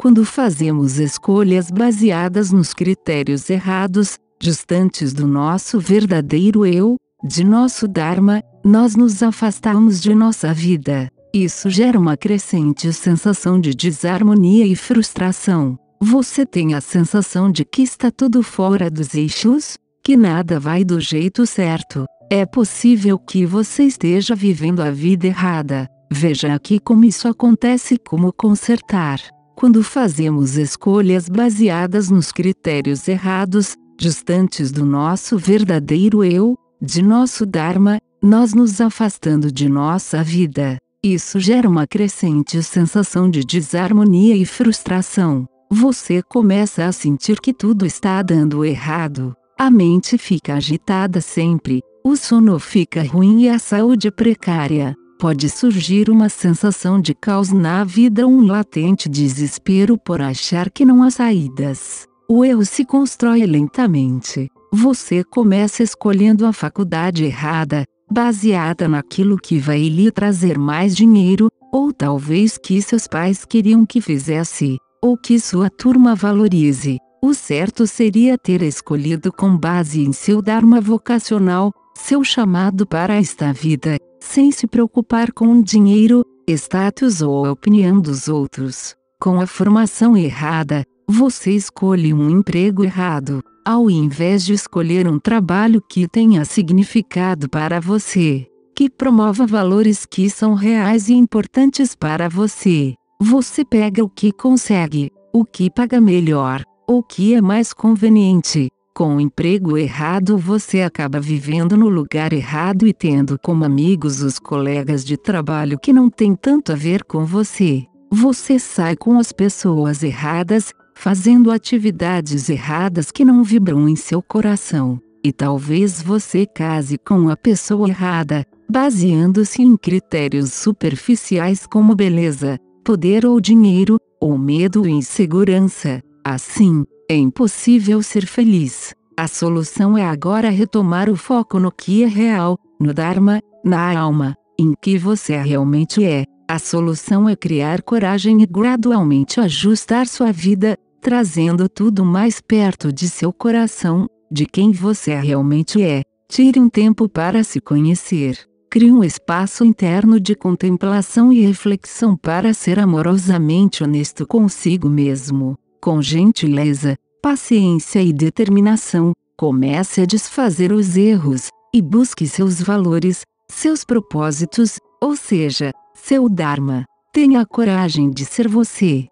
quando fazemos escolhas baseadas nos critérios errados, distantes do nosso verdadeiro eu, de nosso Dharma, nós nos afastamos de nossa vida. Isso gera uma crescente sensação de desarmonia e frustração. Você tem a sensação de que está tudo fora dos eixos? Que nada vai do jeito certo? É possível que você esteja vivendo a vida errada. Veja aqui como isso acontece e como consertar. Quando fazemos escolhas baseadas nos critérios errados, distantes do nosso verdadeiro eu, de nosso Dharma, nós nos afastando de nossa vida. Isso gera uma crescente sensação de desarmonia e frustração. Você começa a sentir que tudo está dando errado. A mente fica agitada sempre, o sono fica ruim e a saúde precária pode surgir uma sensação de caos na vida ou um latente desespero por achar que não há saídas. O erro se constrói lentamente. Você começa escolhendo a faculdade errada, baseada naquilo que vai lhe trazer mais dinheiro, ou talvez que seus pais queriam que fizesse, ou que sua turma valorize. O certo seria ter escolhido com base em seu Dharma vocacional, seu chamado para esta vida, sem se preocupar com o dinheiro, status ou a opinião dos outros. Com a formação errada, você escolhe um emprego errado, ao invés de escolher um trabalho que tenha significado para você, que promova valores que são reais e importantes para você. Você pega o que consegue, o que paga melhor, o que é mais conveniente, com o emprego errado você acaba vivendo no lugar errado e tendo como amigos os colegas de trabalho que não têm tanto a ver com você. Você sai com as pessoas erradas, fazendo atividades erradas que não vibram em seu coração. E talvez você case com a pessoa errada, baseando-se em critérios superficiais como beleza, poder ou dinheiro, ou medo e insegurança. Assim, é impossível ser feliz. A solução é agora retomar o foco no que é real, no Dharma, na alma, em que você realmente é. A solução é criar coragem e gradualmente ajustar sua vida, trazendo tudo mais perto de seu coração, de quem você realmente é. Tire um tempo para se conhecer. Crie um espaço interno de contemplação e reflexão para ser amorosamente honesto consigo mesmo com gentileza, paciência e determinação, comece a desfazer os erros, e busque seus valores, seus propósitos, ou seja, seu Dharma. Tenha a coragem de ser você.